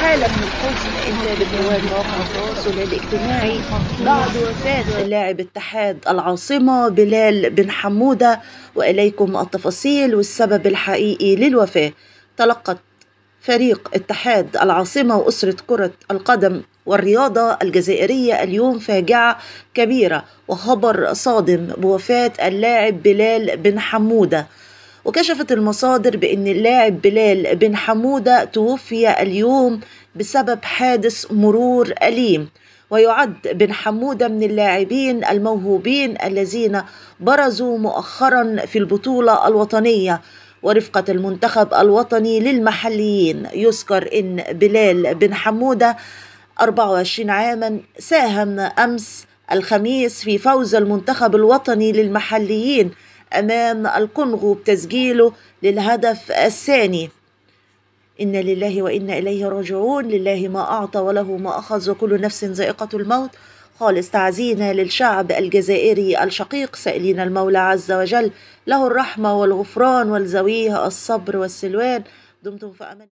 حالة من الخوف الإمداد بجوار مواقع التواصل الاجتماعي بعد وفاة لاعب اتحاد العاصمة بلال بن حمودة وإليكم التفاصيل والسبب الحقيقي للوفاة تلقت فريق اتحاد العاصمة وأسرة كرة القدم والرياضة الجزائرية اليوم فاجعة كبيرة وخبر صادم بوفاة اللاعب بلال بن حمودة وكشفت المصادر بأن اللاعب بلال بن حمودة توفي اليوم بسبب حادث مرور أليم ويعد بن حمودة من اللاعبين الموهوبين الذين برزوا مؤخرا في البطولة الوطنية ورفقة المنتخب الوطني للمحليين يذكر أن بلال بن حمودة 24 عاما ساهم أمس الخميس في فوز المنتخب الوطني للمحليين أمام الكونغو بتسجيله للهدف الثاني إنا لله وإنا إليه راجعون لله ما أعطى وله ما أخذ وكل نفس ذائقة الموت خالص تعزينا للشعب الجزائري الشقيق سائلين المولى عز وجل له الرحمة والغفران والزويه الصبر والسلوان دمتم في أمان